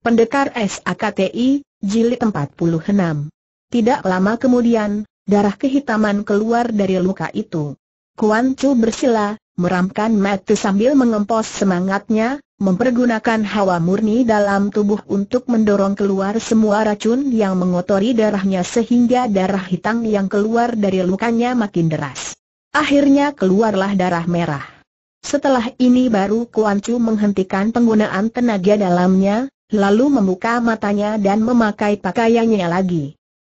Pendekar SAKTI, Jilid 46. Tidak lama kemudian, darah kehitaman keluar dari luka itu. Kuan Chu bersila, meramkan mata sambil mengempos semangatnya, mempergunakan hawa murni dalam tubuh untuk mendorong keluar semua racun yang mengotori darahnya sehingga darah hitam yang keluar dari lukanya makin deras. Akhirnya keluarlah darah merah. Setelah ini baru Kuan Chu menghentikan penggunaan tenaga dalamnya, lalu membuka matanya dan memakai pakaiannya lagi.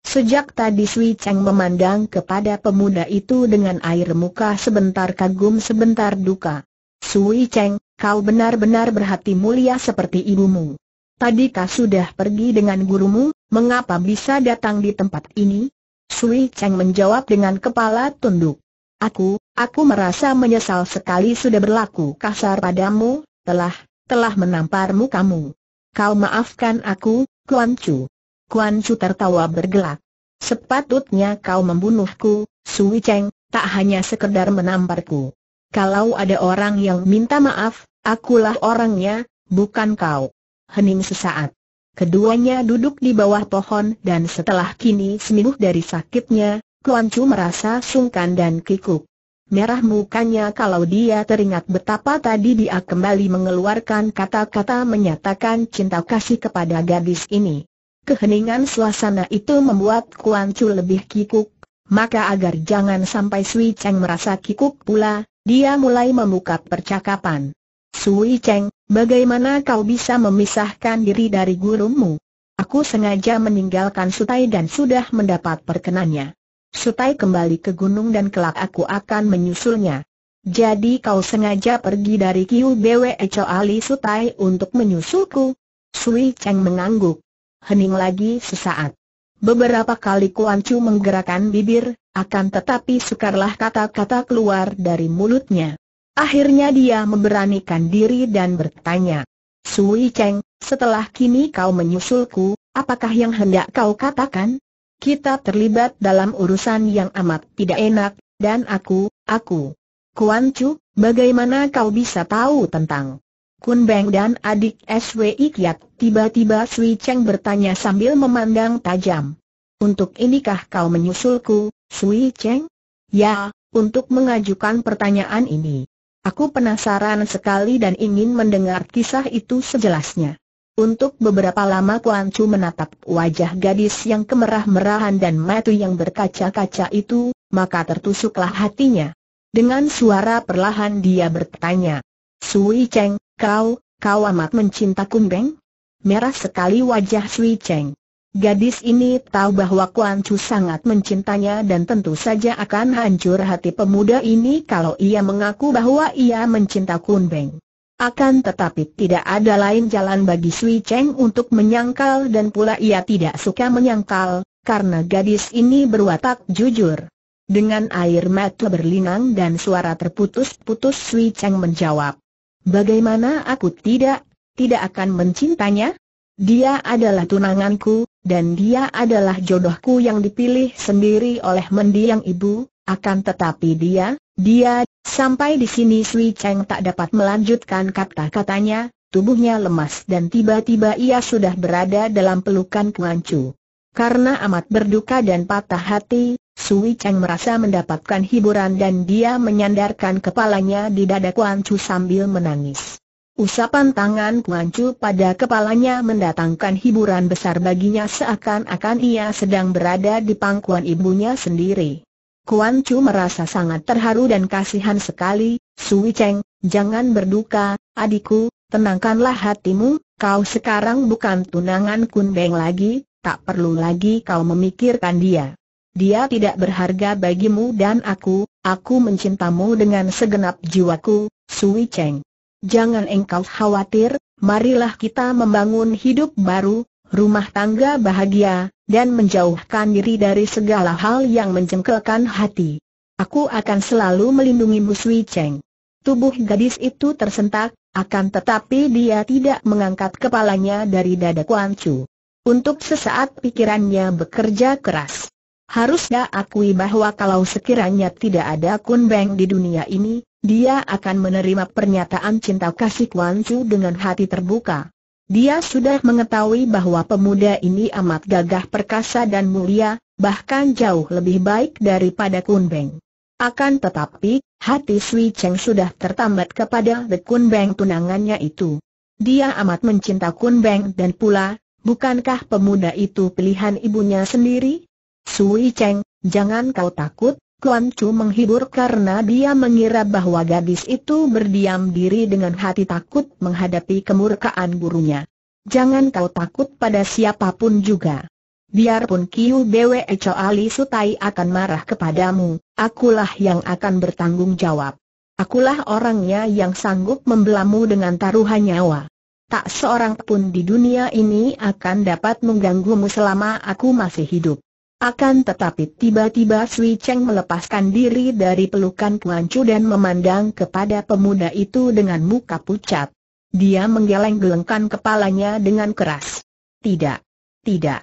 Sejak tadi Sui Cheng memandang kepada pemuda itu dengan air muka sebentar kagum sebentar duka. Sui Cheng, kau benar-benar berhati mulia seperti ibumu. Tadi kau sudah pergi dengan gurumu, mengapa bisa datang di tempat ini? Sui Cheng menjawab dengan kepala tunduk. Aku, aku merasa menyesal sekali sudah berlaku kasar padamu, telah, telah menamparmu kamu. Kau maafkan aku, Kuan Chu. Kuan Chu tertawa bergelak. Sepatutnya kau membunuhku, Sui Cheng, tak hanya sekedar menamparku. Kalau ada orang yang minta maaf, akulah orangnya, bukan kau. Hening sesaat. Keduanya duduk di bawah pohon dan setelah kini sembuh dari sakitnya, Kuan Chu merasa sungkan dan kikuk merah mukanya kalau dia teringat betapa tadi dia kembali mengeluarkan kata-kata menyatakan cinta kasih kepada gadis ini. Keheningan suasana itu membuat Kuan Chu lebih kikuk, maka agar jangan sampai Sui Cheng merasa kikuk pula, dia mulai membuka percakapan. Sui Cheng, bagaimana kau bisa memisahkan diri dari gurumu? Aku sengaja meninggalkan Sutai dan sudah mendapat perkenannya. Sutai kembali ke gunung dan kelak aku akan menyusulnya. Jadi kau sengaja pergi dari QBW kecuali Sutai untuk menyusulku? Sui Cheng mengangguk. Hening lagi sesaat. Beberapa kali Kuan Chu menggerakkan bibir, akan tetapi sukarlah kata-kata keluar dari mulutnya. Akhirnya dia memberanikan diri dan bertanya. Sui Cheng, setelah kini kau menyusulku, apakah yang hendak kau katakan? kita terlibat dalam urusan yang amat tidak enak, dan aku, aku. Kuan Chu, bagaimana kau bisa tahu tentang Kun Beng dan adik SW Ikyat? Tiba-tiba Sui Cheng bertanya sambil memandang tajam. Untuk inikah kau menyusulku, Sui Cheng? Ya, untuk mengajukan pertanyaan ini. Aku penasaran sekali dan ingin mendengar kisah itu sejelasnya. Untuk beberapa lama Kuan Chu menatap wajah gadis yang kemerah-merahan dan mata yang berkaca-kaca itu, maka tertusuklah hatinya. Dengan suara perlahan dia bertanya, Sui Cheng, kau, kau amat mencinta Beng?" Merah sekali wajah Sui Cheng. Gadis ini tahu bahwa Kuan Chu sangat mencintanya dan tentu saja akan hancur hati pemuda ini kalau ia mengaku bahwa ia mencinta Kun Beng. Akan tetapi tidak ada lain jalan bagi Sui Cheng untuk menyangkal dan pula ia tidak suka menyangkal, karena gadis ini berwatak jujur. Dengan air mata berlinang dan suara terputus-putus Sui Cheng menjawab. Bagaimana aku tidak, tidak akan mencintanya? Dia adalah tunanganku, dan dia adalah jodohku yang dipilih sendiri oleh mendiang ibu, akan tetapi dia, dia Sampai di sini Sui Cheng tak dapat melanjutkan kata-katanya, tubuhnya lemas dan tiba-tiba ia sudah berada dalam pelukan Kuan Chu. Karena amat berduka dan patah hati, Sui Cheng merasa mendapatkan hiburan dan dia menyandarkan kepalanya di dada Kuan Chu sambil menangis. Usapan tangan Kuan Chu pada kepalanya mendatangkan hiburan besar baginya seakan-akan ia sedang berada di pangkuan ibunya sendiri. Kuan Chu merasa sangat terharu dan kasihan sekali, Sui Cheng, jangan berduka, adikku, tenangkanlah hatimu, kau sekarang bukan tunangan Kun Beng lagi, tak perlu lagi kau memikirkan dia. Dia tidak berharga bagimu dan aku, aku mencintamu dengan segenap jiwaku, Sui Cheng. Jangan engkau khawatir, marilah kita membangun hidup baru, rumah tangga bahagia, dan menjauhkan diri dari segala hal yang menjengkelkan hati. Aku akan selalu melindungi Sui Cheng. Tubuh gadis itu tersentak, akan tetapi dia tidak mengangkat kepalanya dari dada Kuan Chu. Untuk sesaat pikirannya bekerja keras. Harusnya akui bahwa kalau sekiranya tidak ada Kun Beng di dunia ini, dia akan menerima pernyataan cinta kasih Kuan Chu dengan hati terbuka. Dia sudah mengetahui bahwa pemuda ini amat gagah perkasa dan mulia, bahkan jauh lebih baik daripada Kun Beng. Akan tetapi, hati Sui Cheng sudah tertambat kepada The Kun Beng tunangannya itu. Dia amat mencinta Beng dan pula, bukankah pemuda itu pilihan ibunya sendiri? Sui Cheng, jangan kau takut, Kuan Chu menghibur karena dia mengira bahwa gadis itu berdiam diri dengan hati takut menghadapi kemurkaan gurunya. Jangan kau takut pada siapapun juga. Biarpun Kiu Bwe Ali Sutai akan marah kepadamu, akulah yang akan bertanggung jawab. Akulah orangnya yang sanggup membelamu dengan taruhan nyawa. Tak seorang pun di dunia ini akan dapat mengganggumu selama aku masih hidup. Akan tetapi tiba-tiba Sui Cheng melepaskan diri dari pelukan Kuan Chu dan memandang kepada pemuda itu dengan muka pucat. Dia menggeleng-gelengkan kepalanya dengan keras. Tidak. Tidak.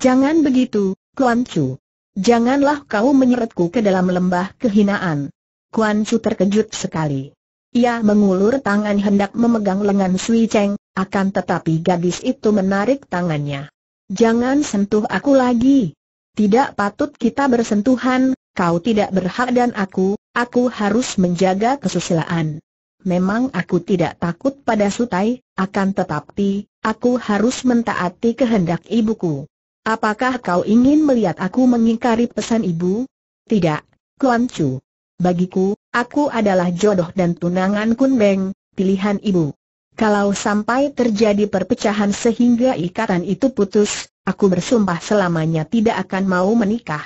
Jangan begitu, Kuan Chu. Janganlah kau menyeretku ke dalam lembah kehinaan. Kuan Chu terkejut sekali. Ia mengulur tangan hendak memegang lengan Sui Cheng, akan tetapi gadis itu menarik tangannya. Jangan sentuh aku lagi, tidak patut kita bersentuhan, kau tidak berhak dan aku, aku harus menjaga kesusilaan. Memang aku tidak takut pada Sutai, akan tetapi, aku harus mentaati kehendak ibuku. Apakah kau ingin melihat aku mengingkari pesan ibu? Tidak, Kuan Chu. Bagiku, aku adalah jodoh dan tunangan Kun Beng, pilihan ibu. Kalau sampai terjadi perpecahan sehingga ikatan itu putus, Aku bersumpah selamanya tidak akan mau menikah.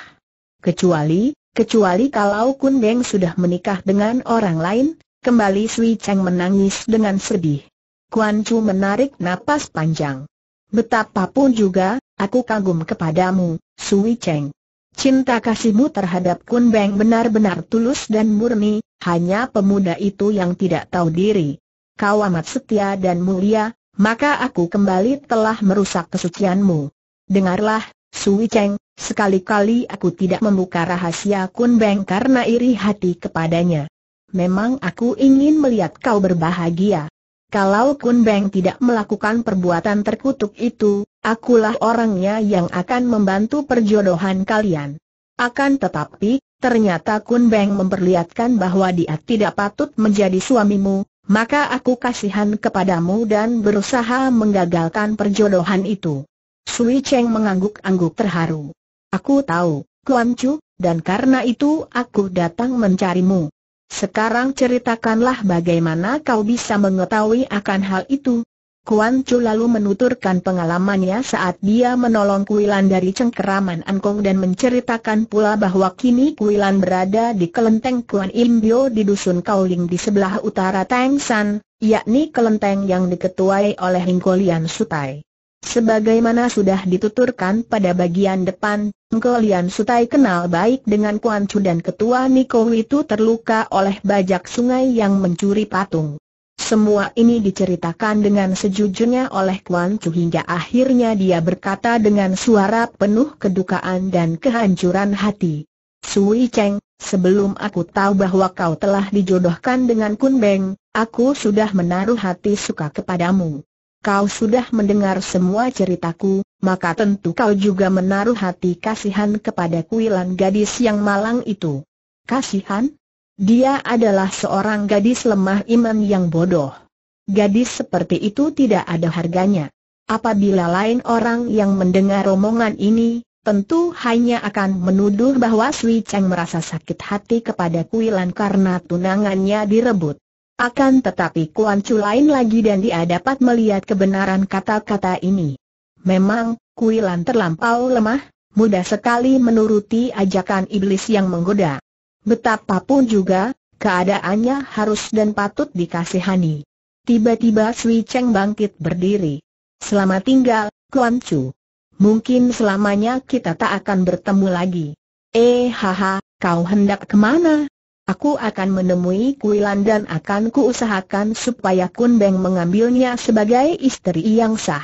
Kecuali, kecuali kalau Kundeng sudah menikah dengan orang lain, kembali Sui Cheng menangis dengan sedih. Kuan Chu menarik napas panjang. Betapapun juga, aku kagum kepadamu, Sui Cheng. Cinta kasihmu terhadap Kun Beng benar-benar tulus dan murni, hanya pemuda itu yang tidak tahu diri. Kau amat setia dan mulia, maka aku kembali telah merusak kesucianmu. Dengarlah, Sui Cheng, sekali-kali aku tidak membuka rahasia Kun Beng karena iri hati kepadanya. Memang aku ingin melihat kau berbahagia. Kalau Kun Beng tidak melakukan perbuatan terkutuk itu, akulah orangnya yang akan membantu perjodohan kalian. Akan tetapi, ternyata Kun Beng memperlihatkan bahwa dia tidak patut menjadi suamimu, maka aku kasihan kepadamu dan berusaha menggagalkan perjodohan itu. Sui Cheng mengangguk-angguk terharu. Aku tahu, Kuan Chu, dan karena itu aku datang mencarimu. Sekarang ceritakanlah bagaimana kau bisa mengetahui akan hal itu. Kuan Chu lalu menuturkan pengalamannya saat dia menolong Kuilan dari cengkeraman Angkong dan menceritakan pula bahwa kini Kuilan berada di kelenteng Kuan Imbio di dusun Kauling di sebelah utara San, yakni kelenteng yang diketuai oleh Hingkolian Sutai. Sebagaimana sudah dituturkan pada bagian depan, Ngko Lian Sutai kenal baik dengan Kuan Chu dan ketua Niko itu terluka oleh bajak sungai yang mencuri patung. Semua ini diceritakan dengan sejujurnya oleh Kuan Chu hingga akhirnya dia berkata dengan suara penuh kedukaan dan kehancuran hati. Sui Cheng, sebelum aku tahu bahwa kau telah dijodohkan dengan Kun Beng, aku sudah menaruh hati suka kepadamu kau sudah mendengar semua ceritaku, maka tentu kau juga menaruh hati kasihan kepada kuilan gadis yang malang itu. Kasihan? Dia adalah seorang gadis lemah iman yang bodoh. Gadis seperti itu tidak ada harganya. Apabila lain orang yang mendengar omongan ini, tentu hanya akan menuduh bahwa Sui Cheng merasa sakit hati kepada Kuilan karena tunangannya direbut. Akan tetapi Kuan Chu lain lagi dan dia dapat melihat kebenaran kata-kata ini. Memang, Kuilan terlampau lemah, mudah sekali menuruti ajakan iblis yang menggoda. Betapapun juga, keadaannya harus dan patut dikasihani. Tiba-tiba Sui Cheng bangkit berdiri. Selamat tinggal, Kuan Chu. Mungkin selamanya kita tak akan bertemu lagi. Eh haha, kau hendak kemana? Aku akan menemui Kuilan dan akan kuusahakan supaya Kun Beng mengambilnya sebagai istri yang sah.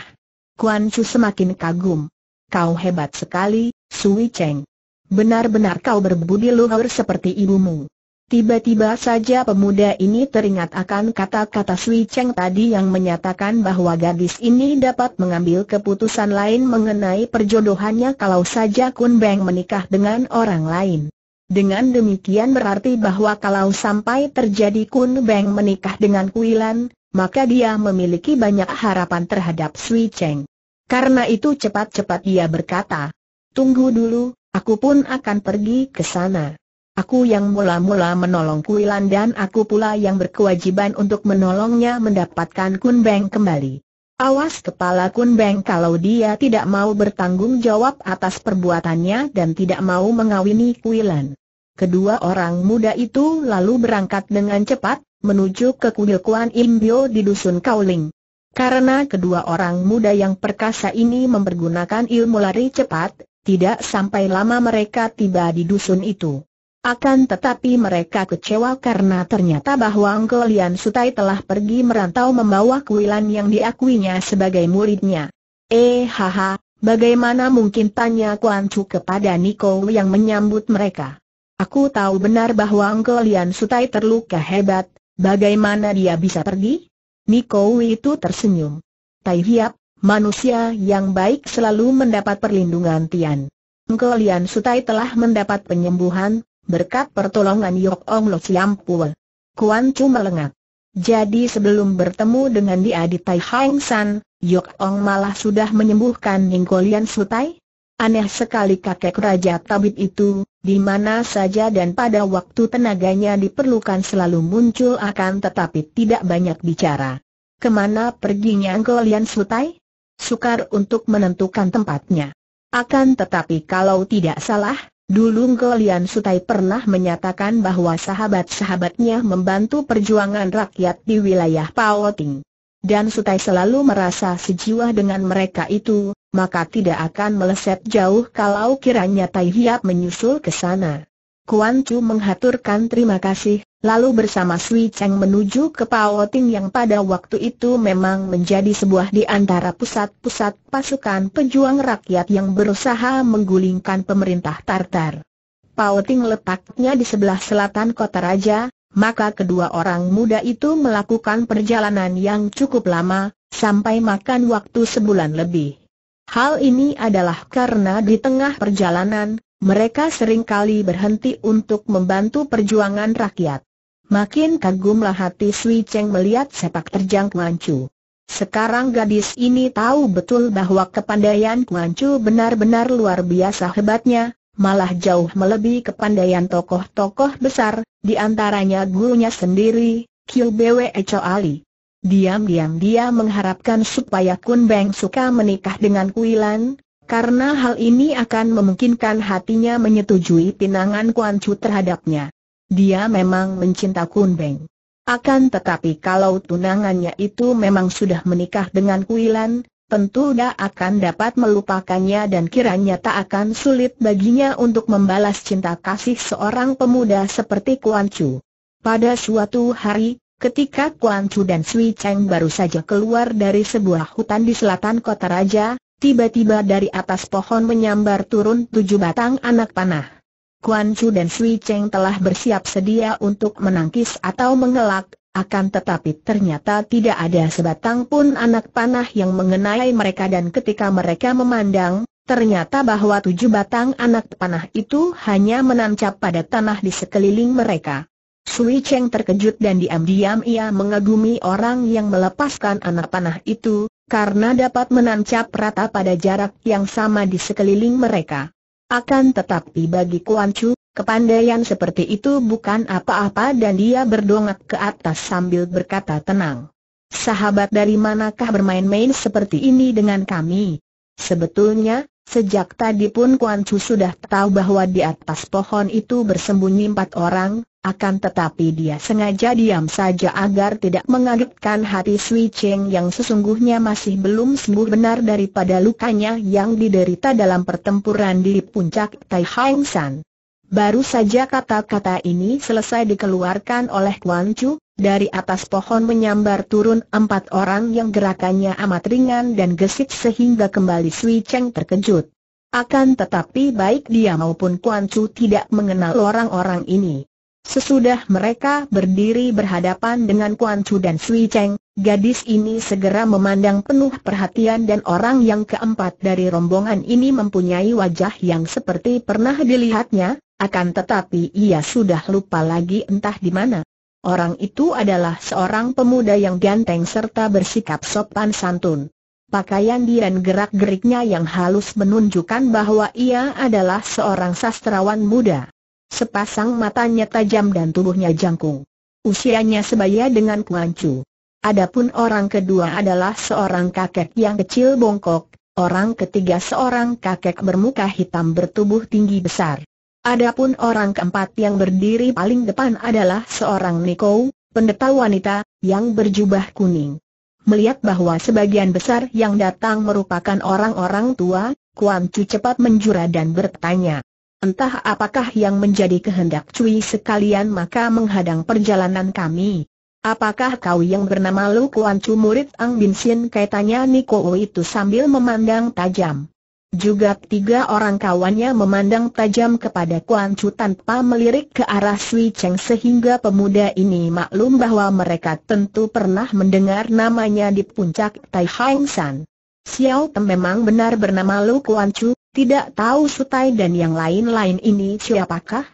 Kuan Chu semakin kagum. Kau hebat sekali, Sui Cheng. Benar-benar kau berbudi luhur seperti ibumu. Tiba-tiba saja pemuda ini teringat akan kata-kata Sui Cheng tadi yang menyatakan bahwa gadis ini dapat mengambil keputusan lain mengenai perjodohannya kalau saja Kun Beng menikah dengan orang lain. Dengan demikian berarti bahwa kalau sampai terjadi Kun Beng menikah dengan Kuilan, maka dia memiliki banyak harapan terhadap Sui Cheng. Karena itu cepat-cepat dia berkata, Tunggu dulu, aku pun akan pergi ke sana. Aku yang mula-mula menolong Kuilan dan aku pula yang berkewajiban untuk menolongnya mendapatkan Kun Beng kembali. Awas kepala Kun Beng kalau dia tidak mau bertanggung jawab atas perbuatannya dan tidak mau mengawini Kuilan. Kedua orang muda itu lalu berangkat dengan cepat, menuju ke kuil Kuan Imbio di Dusun Kauling. Karena kedua orang muda yang perkasa ini mempergunakan ilmu lari cepat, tidak sampai lama mereka tiba di dusun itu. Akan tetapi mereka kecewa karena ternyata bahwa Lian Sutai telah pergi merantau membawa kuilan yang diakuinya sebagai muridnya. Eh haha, bagaimana mungkin tanya Kuan Chu kepada Niko yang menyambut mereka. Aku tahu benar bahwa Lian Sutai terluka hebat, bagaimana dia bisa pergi? Niko itu tersenyum. Tai Hiap, manusia yang baik selalu mendapat perlindungan Tian. Engkau Lian Sutai telah mendapat penyembuhan, berkat pertolongan Yok Ong Lo Siam Pua. Kuan Chu melengak. Jadi sebelum bertemu dengan dia di Tai Hang San, Yok Ong malah sudah menyembuhkan Ningkolian Sutai? Aneh sekali kakek Raja Tabib itu, di mana saja dan pada waktu tenaganya diperlukan selalu muncul akan tetapi tidak banyak bicara. Kemana perginya Lian Sutai? Sukar untuk menentukan tempatnya. Akan tetapi kalau tidak salah, Dulu Lian Sutai pernah menyatakan bahwa sahabat-sahabatnya membantu perjuangan rakyat di wilayah Paoting. Dan Sutai selalu merasa sejiwa dengan mereka itu, maka tidak akan meleset jauh kalau kiranya Tai Hiap menyusul ke sana. Kuan Chu menghaturkan terima kasih, lalu bersama Sui Cheng menuju ke Pao Ting yang pada waktu itu memang menjadi sebuah di antara pusat-pusat pasukan pejuang rakyat yang berusaha menggulingkan pemerintah Tartar. Pao Ting letaknya di sebelah selatan kota raja, maka kedua orang muda itu melakukan perjalanan yang cukup lama, sampai makan waktu sebulan lebih. Hal ini adalah karena di tengah perjalanan, mereka seringkali berhenti untuk membantu perjuangan rakyat. Makin kagumlah hati Sui Cheng melihat sepak terjang Kuan Chu. Sekarang gadis ini tahu betul bahwa kepandaian Kuan Chu benar-benar luar biasa hebatnya, malah jauh melebihi kepandaian tokoh-tokoh besar, di antaranya gurunya sendiri, Kiu Bwe Echo Ali. Diam-diam dia mengharapkan supaya Kun Beng suka menikah dengan Kuilan, karena hal ini akan memungkinkan hatinya menyetujui pinangan Kuan Chu terhadapnya. Dia memang mencinta Kun Beng. Akan tetapi kalau tunangannya itu memang sudah menikah dengan Kuilan, tentu dia akan dapat melupakannya dan kiranya tak akan sulit baginya untuk membalas cinta kasih seorang pemuda seperti Kuan Chu. Pada suatu hari, ketika Kuan Chu dan Sui Cheng baru saja keluar dari sebuah hutan di selatan kota raja, tiba-tiba dari atas pohon menyambar turun tujuh batang anak panah. Kuan Chu dan Sui Cheng telah bersiap sedia untuk menangkis atau mengelak, akan tetapi ternyata tidak ada sebatang pun anak panah yang mengenai mereka dan ketika mereka memandang, ternyata bahwa tujuh batang anak panah itu hanya menancap pada tanah di sekeliling mereka. Sui Cheng terkejut dan diam-diam ia mengagumi orang yang melepaskan anak panah itu, karena dapat menancap rata pada jarak yang sama di sekeliling mereka. Akan tetapi bagi Kuan Chu, kepandaian seperti itu bukan apa-apa dan dia berdongak ke atas sambil berkata tenang. Sahabat dari manakah bermain-main seperti ini dengan kami? Sebetulnya, Sejak tadi pun Kuan Chu sudah tahu bahwa di atas pohon itu bersembunyi empat orang, akan tetapi dia sengaja diam saja agar tidak mengagetkan hati Sui Cheng yang sesungguhnya masih belum sembuh benar daripada lukanya yang diderita dalam pertempuran di puncak Tai Hang San. Baru saja kata-kata ini selesai dikeluarkan oleh Kuan Chu, dari atas pohon menyambar turun empat orang yang gerakannya amat ringan dan gesit sehingga kembali Sui Cheng terkejut. Akan tetapi baik dia maupun Kuan Chu tidak mengenal orang-orang ini. Sesudah mereka berdiri berhadapan dengan Kuan Chu dan Sui Cheng, gadis ini segera memandang penuh perhatian dan orang yang keempat dari rombongan ini mempunyai wajah yang seperti pernah dilihatnya, akan tetapi ia sudah lupa lagi entah di mana. Orang itu adalah seorang pemuda yang ganteng serta bersikap sopan santun. Pakaian dia dan gerak-geriknya yang halus menunjukkan bahwa ia adalah seorang sastrawan muda. Sepasang matanya tajam dan tubuhnya jangkung. Usianya sebaya dengan kuancu. Adapun orang kedua adalah seorang kakek yang kecil bongkok, orang ketiga seorang kakek bermuka hitam bertubuh tinggi besar. Adapun orang keempat yang berdiri paling depan adalah seorang Niko, pendeta wanita, yang berjubah kuning. Melihat bahwa sebagian besar yang datang merupakan orang-orang tua, Kuan Chu cepat menjura dan bertanya. Entah apakah yang menjadi kehendak Cui sekalian maka menghadang perjalanan kami. Apakah kau yang bernama Lu Kuan Chu murid Ang Bin Sin kaitannya Niko itu sambil memandang tajam. Juga tiga orang kawannya memandang tajam kepada Kuan Chu tanpa melirik ke arah Sui Cheng sehingga pemuda ini maklum bahwa mereka tentu pernah mendengar namanya di puncak Tai Hang San. Xiao Tem memang benar bernama Lu Kuan Chu, tidak tahu Sutai dan yang lain-lain ini siapakah?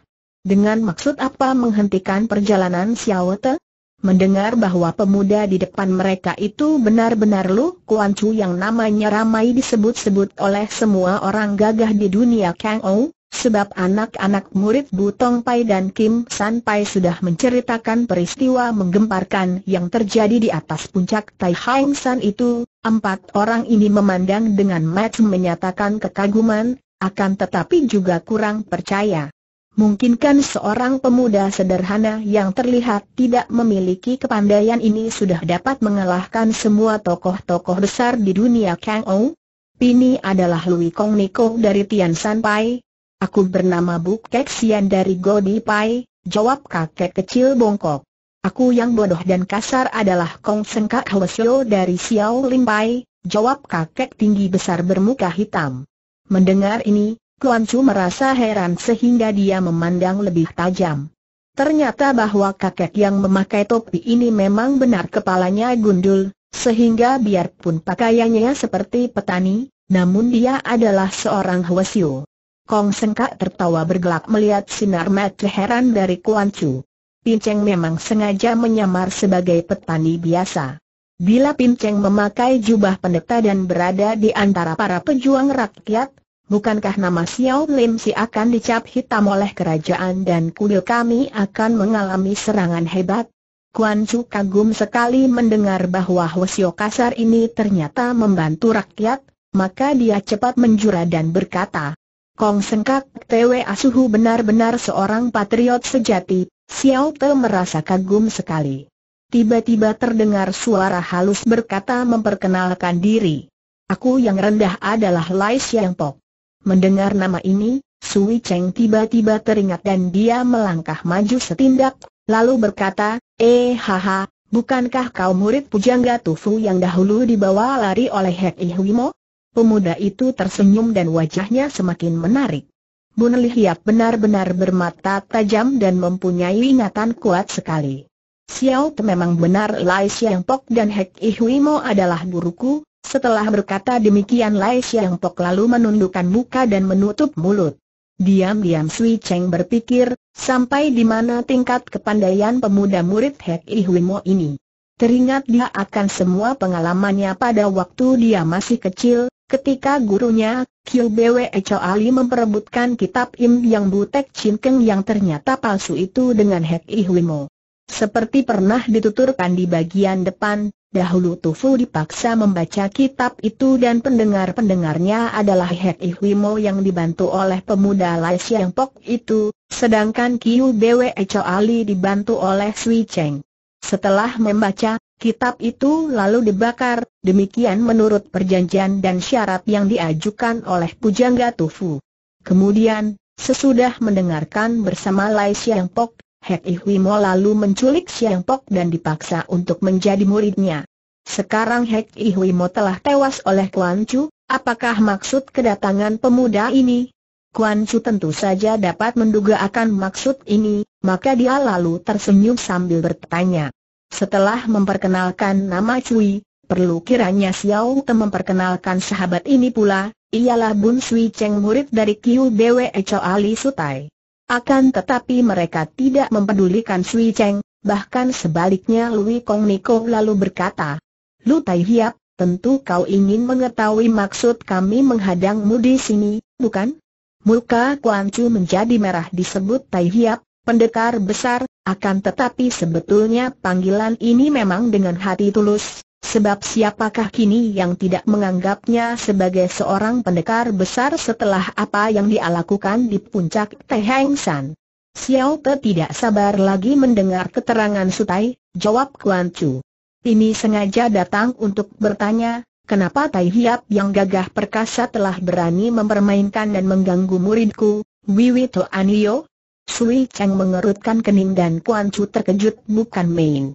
Dengan maksud apa menghentikan perjalanan Xiao Te? Mendengar bahwa pemuda di depan mereka itu benar-benar Lu Kuan Chu yang namanya ramai disebut-sebut oleh semua orang gagah di dunia Kang Ou, sebab anak-anak murid Butong Pai dan Kim San Pai sudah menceritakan peristiwa menggemparkan yang terjadi di atas puncak Tai Hang San itu, empat orang ini memandang dengan match menyatakan kekaguman, akan tetapi juga kurang percaya. Mungkinkan seorang pemuda sederhana yang terlihat tidak memiliki kepandaian ini sudah dapat mengalahkan semua tokoh-tokoh besar di dunia Kang Ou? Pini adalah Lui Kong Niko dari Tian San Pai. Aku bernama Buk Kek Sian dari Godi Pai, jawab kakek kecil bongkok. Aku yang bodoh dan kasar adalah Kong Sengkak Hwasyo dari Xiao Lim Pai, jawab kakek tinggi besar bermuka hitam. Mendengar ini, Kuan Chu merasa heran sehingga dia memandang lebih tajam. Ternyata bahwa kakek yang memakai topi ini memang benar kepalanya gundul, sehingga biarpun pakaiannya seperti petani, namun dia adalah seorang Hwasyu. Kong Sengkak tertawa bergelak melihat sinar mata heran dari Kuan Chu. Pinceng memang sengaja menyamar sebagai petani biasa. Bila Pinceng memakai jubah pendeta dan berada di antara para pejuang rakyat, Bukankah nama Xiao Lim Si akan dicap hitam oleh kerajaan dan kuil kami akan mengalami serangan hebat? Kuan Chu kagum sekali mendengar bahwa Hwasyo Kasar ini ternyata membantu rakyat, maka dia cepat menjura dan berkata, Kong Sengkak Tw Asuhu benar-benar seorang patriot sejati, Xiao Te merasa kagum sekali. Tiba-tiba terdengar suara halus berkata memperkenalkan diri. Aku yang rendah adalah Lai Siang Pok. Mendengar nama ini, Sui Cheng tiba-tiba teringat dan dia melangkah maju setindak, lalu berkata, Eh haha, bukankah kau murid pujangga Tufu yang dahulu dibawa lari oleh Hek Ihwimo? Pemuda itu tersenyum dan wajahnya semakin menarik. Bun Lihiap benar-benar bermata tajam dan mempunyai ingatan kuat sekali. Xiao memang benar Lai Siang Pok dan Hek Ihwimo adalah guruku, setelah berkata demikian Lai Xiang Pok lalu menundukkan muka dan menutup mulut. Diam-diam Sui Cheng berpikir, sampai di mana tingkat kepandaian pemuda murid Hek Ihwimo ini. Teringat dia akan semua pengalamannya pada waktu dia masih kecil, ketika gurunya, Kyu Bwe Echo Ali memperebutkan kitab Im Yang Butek Chin Keng yang ternyata palsu itu dengan Hek Ihwimo. Seperti pernah dituturkan di bagian depan, Dahulu Tufu dipaksa membaca kitab itu dan pendengar-pendengarnya adalah Hek Ihwimo yang dibantu oleh pemuda Lai Siang Pok itu, sedangkan Kiu Bwe Cho Ali dibantu oleh Sui Cheng. Setelah membaca, kitab itu lalu dibakar, demikian menurut perjanjian dan syarat yang diajukan oleh Pujangga Tufu. Kemudian, sesudah mendengarkan bersama Lai Siang Pok, Hek Ihwimo lalu menculik Siang Pok dan dipaksa untuk menjadi muridnya. Sekarang Hek Ihwimo telah tewas oleh Kuan Chu, apakah maksud kedatangan pemuda ini? Kuan Chu tentu saja dapat menduga akan maksud ini, maka dia lalu tersenyum sambil bertanya. Setelah memperkenalkan nama Cui, perlu kiranya Xiao Te memperkenalkan sahabat ini pula, ialah Bun Sui Cheng murid dari Kiu Bwe Choali Sutai. Akan tetapi mereka tidak mempedulikan Sui Cheng, bahkan sebaliknya Lui Kong Niko lalu berkata, Lu Tai Hiap, tentu kau ingin mengetahui maksud kami menghadangmu di sini, bukan? Muka Kuan Chu menjadi merah disebut Tai Hiap, pendekar besar, akan tetapi sebetulnya panggilan ini memang dengan hati tulus, Sebab siapakah kini yang tidak menganggapnya sebagai seorang pendekar besar setelah apa yang dia lakukan di puncak Teheng San? Xiao Te tidak sabar lagi mendengar keterangan Sutai, jawab Kuan Chu. Ini sengaja datang untuk bertanya, Kenapa Tai Hiap yang gagah perkasa telah berani mempermainkan dan mengganggu muridku, Wiwi Anio? Sui Cheng mengerutkan kening dan Kuan Chu terkejut bukan main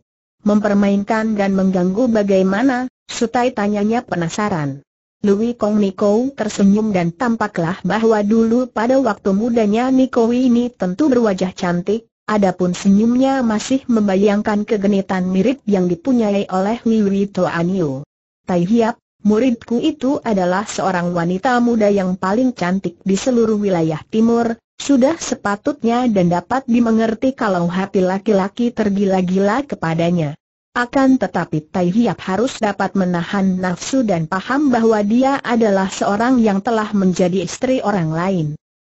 mempermainkan dan mengganggu bagaimana? Sutai tanyanya penasaran. Louis Kong Niko tersenyum dan tampaklah bahwa dulu pada waktu mudanya Niko ini tentu berwajah cantik, adapun senyumnya masih membayangkan kegenitan mirip yang dipunyai oleh Wiwi Toanio. Tai Hiap, muridku itu adalah seorang wanita muda yang paling cantik di seluruh wilayah timur, sudah sepatutnya dan dapat dimengerti kalau hati laki-laki tergila-gila kepadanya. Akan tetapi Tai Hiap harus dapat menahan nafsu dan paham bahwa dia adalah seorang yang telah menjadi istri orang lain.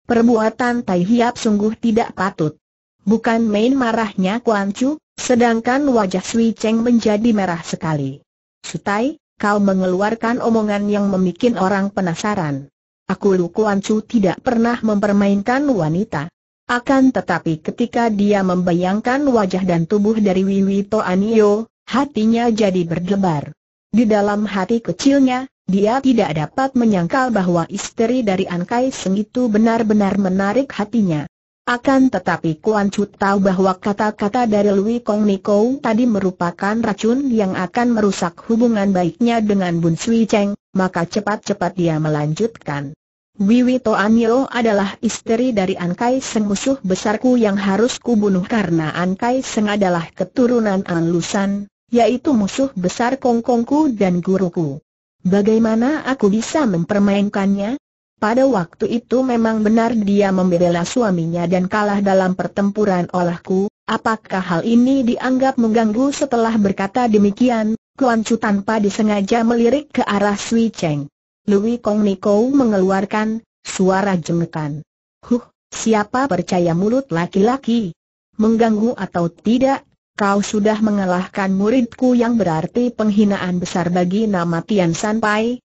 Perbuatan Tai Hiap sungguh tidak patut. Bukan main marahnya Kuan Chu, sedangkan wajah Sui Cheng menjadi merah sekali. Sutai, kau mengeluarkan omongan yang membuat orang penasaran. Aku Lu Kuan Chu tidak pernah mempermainkan wanita. Akan tetapi ketika dia membayangkan wajah dan tubuh dari Wiwi Anio, hatinya jadi berdebar. Di dalam hati kecilnya, dia tidak dapat menyangkal bahwa istri dari Angkai Seng itu benar-benar menarik hatinya. Akan tetapi Kuan Chu tahu bahwa kata-kata dari Lui Kong Niko tadi merupakan racun yang akan merusak hubungan baiknya dengan Bun Sui Cheng, maka cepat-cepat dia melanjutkan. Wiwito Anyo adalah istri dari An Kai Seng musuh besarku yang harus kubunuh karena An Kai Seng adalah keturunan An Lusan, yaitu musuh besar kongkongku dan guruku. Bagaimana aku bisa mempermainkannya? Pada waktu itu memang benar dia membela suaminya dan kalah dalam pertempuran olahku. apakah hal ini dianggap mengganggu setelah berkata demikian, Kuan Chu tanpa disengaja melirik ke arah Sui Cheng. Lui Kong Niko mengeluarkan suara jengkan. Huh, siapa percaya mulut laki-laki? Mengganggu atau tidak, kau sudah mengalahkan muridku yang berarti penghinaan besar bagi nama Tian San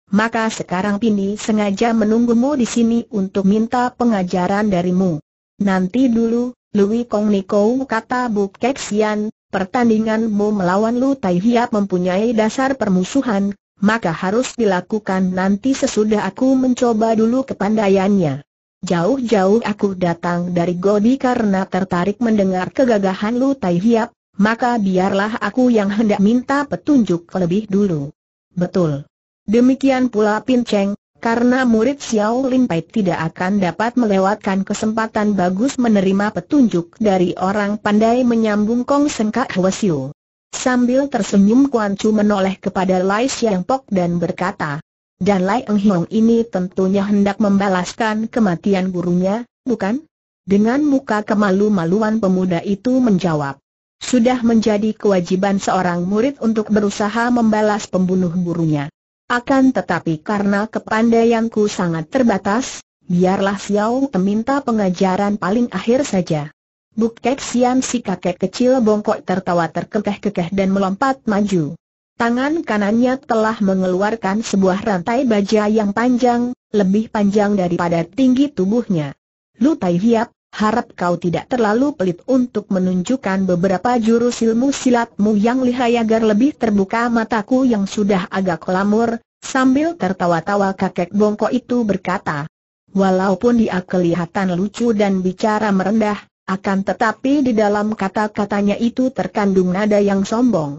maka sekarang Pini sengaja menunggumu di sini untuk minta pengajaran darimu. Nanti dulu, Lui Kong Niko kata Bu Kek Sian, pertandinganmu melawan Lu Tai Hiap mempunyai dasar permusuhan, maka harus dilakukan nanti sesudah aku mencoba dulu kepandaiannya. Jauh-jauh aku datang dari Godi karena tertarik mendengar kegagahan Lu Tai Hiap, maka biarlah aku yang hendak minta petunjuk lebih dulu. Betul. Demikian pula Pin Cheng, karena murid Xiao Lim Pai tidak akan dapat melewatkan kesempatan bagus menerima petunjuk dari orang pandai menyambung Kong Sengkak Hwasyu. Sambil tersenyum Kuan Chu menoleh kepada Lai yang Pok dan berkata, dan Lai Eng Hiong ini tentunya hendak membalaskan kematian gurunya, bukan? Dengan muka kemalu-maluan pemuda itu menjawab, sudah menjadi kewajiban seorang murid untuk berusaha membalas pembunuh gurunya. Akan tetapi karena kepandaianku sangat terbatas, biarlah Xiao meminta pengajaran paling akhir saja kek Sian si kakek kecil bongkok tertawa terkekeh-kekeh dan melompat maju. Tangan kanannya telah mengeluarkan sebuah rantai baja yang panjang, lebih panjang daripada tinggi tubuhnya. Lu Tai Hiap, harap kau tidak terlalu pelit untuk menunjukkan beberapa jurus ilmu silatmu yang lihai agar lebih terbuka mataku yang sudah agak lamur, sambil tertawa-tawa kakek bongkok itu berkata. Walaupun dia kelihatan lucu dan bicara merendah, akan tetapi di dalam kata-katanya itu terkandung nada yang sombong.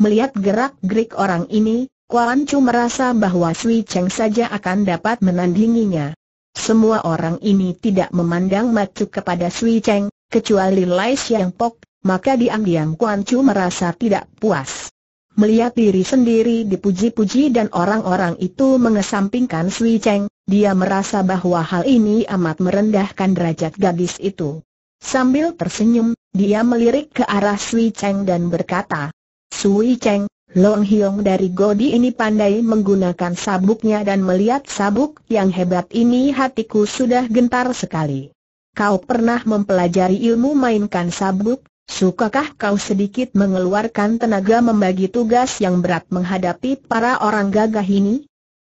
Melihat gerak-gerik orang ini, Kuan Chu merasa bahwa Sui Cheng saja akan dapat menandinginya. Semua orang ini tidak memandang macu kepada Sui Cheng, kecuali Lai Xiang Pok, maka diam-diam Kuan Chu merasa tidak puas. Melihat diri sendiri dipuji-puji dan orang-orang itu mengesampingkan Sui Cheng, dia merasa bahwa hal ini amat merendahkan derajat gadis itu. Sambil tersenyum, dia melirik ke arah Sui Cheng dan berkata, Sui Cheng, Long Hiong dari Godi ini pandai menggunakan sabuknya dan melihat sabuk yang hebat ini hatiku sudah gentar sekali. Kau pernah mempelajari ilmu mainkan sabuk, sukakah kau sedikit mengeluarkan tenaga membagi tugas yang berat menghadapi para orang gagah ini?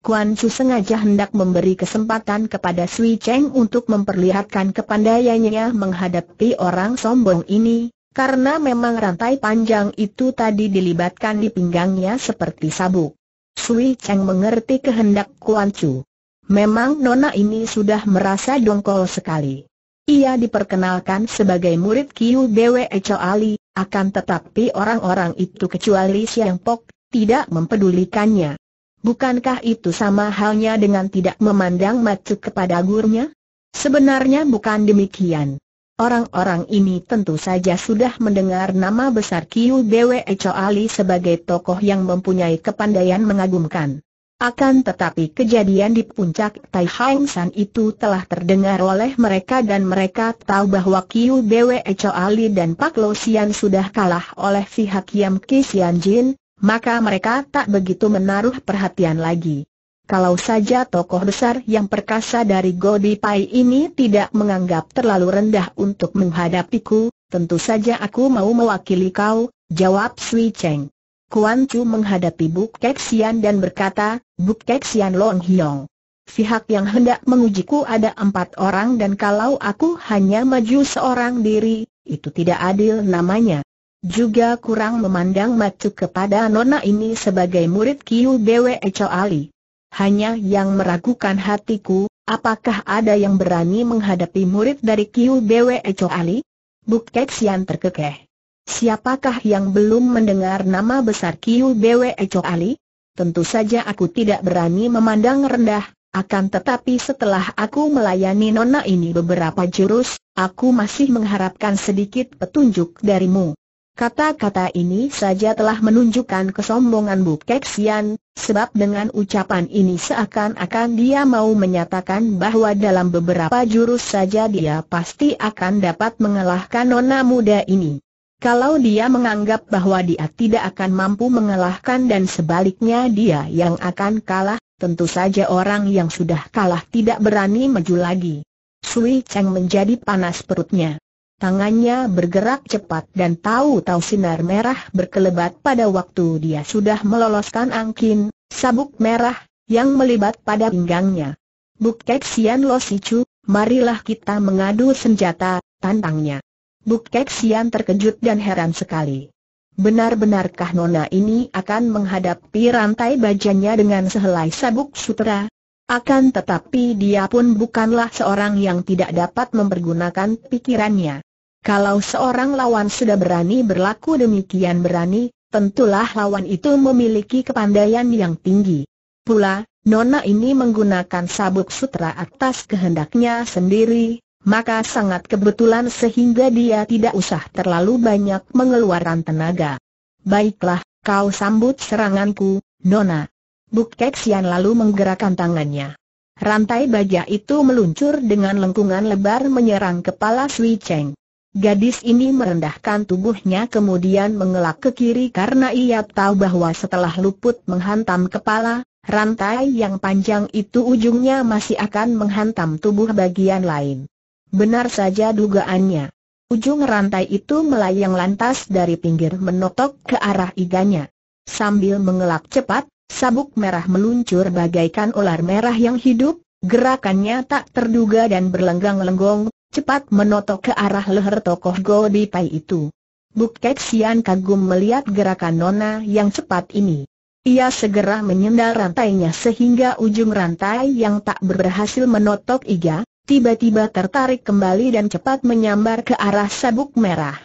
Kuan Chu sengaja hendak memberi kesempatan kepada Sui Cheng untuk memperlihatkan kepandaiannya menghadapi orang sombong ini, karena memang rantai panjang itu tadi dilibatkan di pinggangnya seperti sabuk. Sui Cheng mengerti kehendak Kuan Chu. Memang nona ini sudah merasa dongkol sekali. Ia diperkenalkan sebagai murid Kiu Bwe Ali, akan tetapi orang-orang itu kecuali Siang Pok, tidak mempedulikannya. Bukankah itu sama halnya dengan tidak memandang mata kepada gurunya? Sebenarnya bukan demikian. Orang-orang ini tentu saja sudah mendengar nama besar Kiu Bwe Ali sebagai tokoh yang mempunyai kepandaian mengagumkan. Akan tetapi kejadian di puncak Tai Hang San itu telah terdengar oleh mereka dan mereka tahu bahwa Kiu Bwe Ali dan Pak Lo Sian sudah kalah oleh pihak Yam Ki Sian Jin, maka mereka tak begitu menaruh perhatian lagi. Kalau saja tokoh besar yang perkasa dari Godi Pai ini tidak menganggap terlalu rendah untuk menghadapiku, tentu saja aku mau mewakili kau, jawab Sui Cheng. Kuan Chu menghadapi Buk Kek Sian dan berkata, Buk Kek Sian Long Hiong. Pihak yang hendak mengujiku ada empat orang dan kalau aku hanya maju seorang diri, itu tidak adil namanya juga kurang memandang macu kepada nona ini sebagai murid Kiu Bwe Ali. Hanya yang meragukan hatiku, apakah ada yang berani menghadapi murid dari Kiu Bwe Ali? Buket Sian terkekeh. Siapakah yang belum mendengar nama besar Kiu Bwe Ali? Tentu saja aku tidak berani memandang rendah, akan tetapi setelah aku melayani nona ini beberapa jurus, aku masih mengharapkan sedikit petunjuk darimu. Kata-kata ini saja telah menunjukkan kesombongan Bu Kexian, sebab dengan ucapan ini seakan-akan dia mau menyatakan bahwa dalam beberapa jurus saja dia pasti akan dapat mengalahkan nona muda ini. Kalau dia menganggap bahwa dia tidak akan mampu mengalahkan dan sebaliknya dia yang akan kalah, tentu saja orang yang sudah kalah tidak berani maju lagi. Sui Cheng menjadi panas perutnya. Tangannya bergerak cepat dan tahu-tahu sinar merah berkelebat pada waktu dia sudah meloloskan angkin, sabuk merah, yang melibat pada pinggangnya. Bukek Sian Lo Sichu, marilah kita mengadu senjata, tantangnya. Bukek Sian terkejut dan heran sekali. Benar-benarkah Nona ini akan menghadapi rantai bajanya dengan sehelai sabuk sutra? Akan tetapi dia pun bukanlah seorang yang tidak dapat mempergunakan pikirannya. Kalau seorang lawan sudah berani berlaku demikian berani, tentulah lawan itu memiliki kepandaian yang tinggi. Pula, Nona ini menggunakan sabuk sutra atas kehendaknya sendiri, maka sangat kebetulan sehingga dia tidak usah terlalu banyak mengeluarkan tenaga. Baiklah, kau sambut seranganku, Nona. Buk lalu menggerakkan tangannya. Rantai baja itu meluncur dengan lengkungan lebar menyerang kepala Sui Cheng. Gadis ini merendahkan tubuhnya kemudian mengelak ke kiri karena ia tahu bahwa setelah luput menghantam kepala, rantai yang panjang itu ujungnya masih akan menghantam tubuh bagian lain. Benar saja dugaannya. Ujung rantai itu melayang lantas dari pinggir menotok ke arah iganya. Sambil mengelak cepat, sabuk merah meluncur bagaikan ular merah yang hidup, Gerakannya tak terduga dan berlenggang-lenggong, cepat menotok ke arah leher tokoh Di Pai itu. Bukek Sian kagum melihat gerakan Nona yang cepat ini. Ia segera menyendal rantainya sehingga ujung rantai yang tak berhasil menotok Iga, tiba-tiba tertarik kembali dan cepat menyambar ke arah sabuk merah.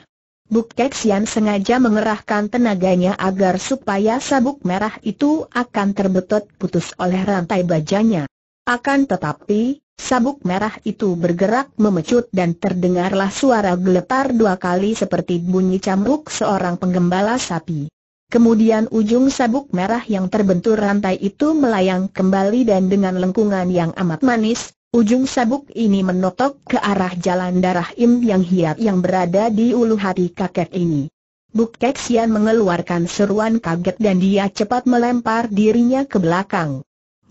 Bukek Sian sengaja mengerahkan tenaganya agar supaya sabuk merah itu akan terbetot putus oleh rantai bajanya. Akan tetapi, Sabuk merah itu bergerak memecut dan terdengarlah suara geletar dua kali seperti bunyi cambuk seorang penggembala sapi. Kemudian ujung sabuk merah yang terbentur rantai itu melayang kembali dan dengan lengkungan yang amat manis, ujung sabuk ini menotok ke arah jalan darah Im yang hiat yang berada di ulu hati kakek ini. Buk Keksian mengeluarkan seruan kaget dan dia cepat melempar dirinya ke belakang.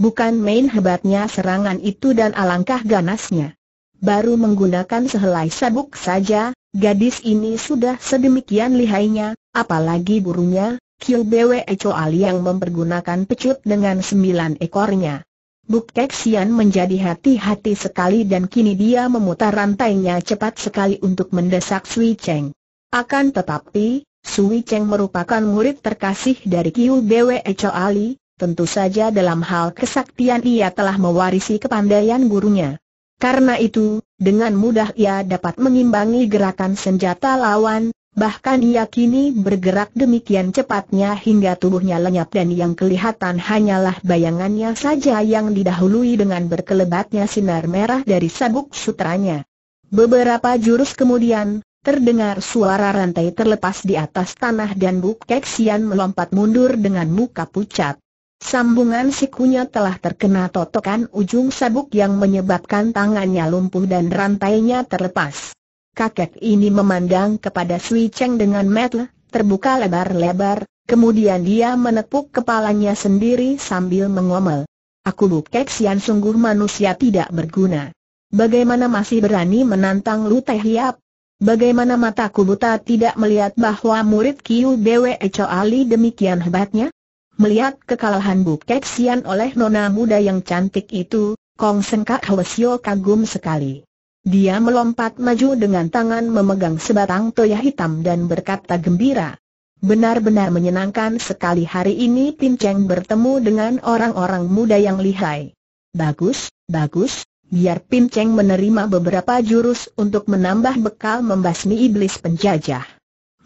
Bukan main hebatnya serangan itu dan alangkah ganasnya. Baru menggunakan sehelai sabuk saja, gadis ini sudah sedemikian lihainya, apalagi burungnya, Kiu Bwe Ali yang mempergunakan pecut dengan sembilan ekornya. Buk Kek menjadi hati-hati sekali dan kini dia memutar rantainya cepat sekali untuk mendesak Sui Cheng. Akan tetapi, Sui Cheng merupakan murid terkasih dari Kiu Bwe Choali, Tentu saja dalam hal kesaktian ia telah mewarisi kepandaian gurunya. Karena itu, dengan mudah ia dapat mengimbangi gerakan senjata lawan, bahkan ia kini bergerak demikian cepatnya hingga tubuhnya lenyap dan yang kelihatan hanyalah bayangannya saja yang didahului dengan berkelebatnya sinar merah dari sabuk sutranya. Beberapa jurus kemudian, Terdengar suara rantai terlepas di atas tanah dan Buk Keksian melompat mundur dengan muka pucat. Sambungan sikunya telah terkena totokan ujung sabuk yang menyebabkan tangannya lumpuh dan rantainya terlepas. Kakek ini memandang kepada Sui Cheng dengan metle, terbuka lebar-lebar, kemudian dia menepuk kepalanya sendiri sambil mengomel. Aku Lu Sian sungguh manusia tidak berguna. Bagaimana masih berani menantang Lu Teh Hiap? Bagaimana mataku buta tidak melihat bahwa murid Kiu Bwe Eco Ali demikian hebatnya? Melihat kekalahan Bukek Sian oleh nona muda yang cantik itu, Kong Sengkak Hwasyo kagum sekali. Dia melompat maju dengan tangan memegang sebatang toya hitam dan berkata gembira. Benar-benar menyenangkan sekali hari ini Tim Cheng bertemu dengan orang-orang muda yang lihai. Bagus, bagus, biar Pin Cheng menerima beberapa jurus untuk menambah bekal membasmi iblis penjajah.